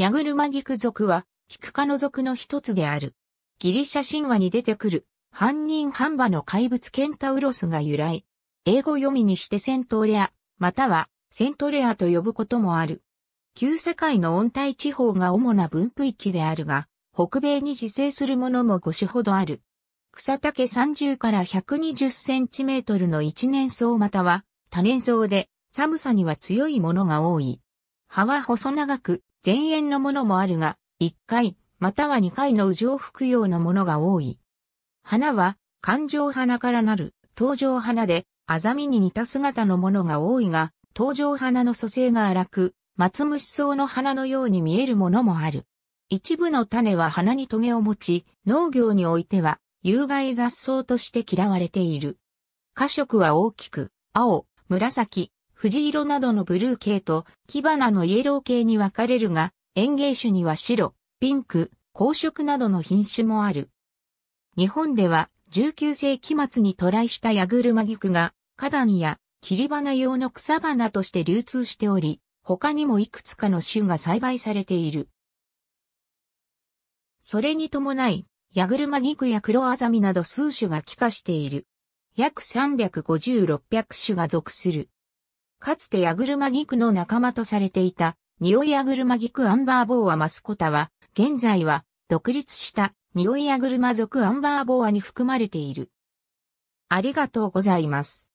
ヤグルマギク族は、キクカノ族の一つである。ギリシャ神話に出てくる、犯人半馬の怪物ケンタウロスが由来。英語読みにしてセントレア、またはセントレアと呼ぶこともある。旧世界の温帯地方が主な分布域であるが、北米に自生するものも5種ほどある。草丈30から120センチメートルの一年草または多年草で寒さには強いものが多い。葉は細長く、前縁のものもあるが、1回、または2回の右上服用のものが多い。花は、環状花からなる、登場花で、あざみに似た姿のものが多いが、登場花の蘇生が荒く、松虫草の花のように見えるものもある。一部の種は花に棘を持ち、農業においては、有害雑草として嫌われている。花色は大きく、青、紫、藤色などのブルー系と木花のイエロー系に分かれるが、園芸種には白、ピンク、紅色などの品種もある。日本では19世紀末に渡来したヤグルマギクが花壇や切り花用の草花として流通しており、他にもいくつかの種が栽培されている。それに伴い、ヤグルマギクや黒アザミなど数種が帰化している。約350、600種が属する。かつてヤグルマギクの仲間とされていた、ニオイヤグルマギクアンバーボーアマスコタは、現在は独立したニオイヤグルマ族アンバーボーアに含まれている。ありがとうございます。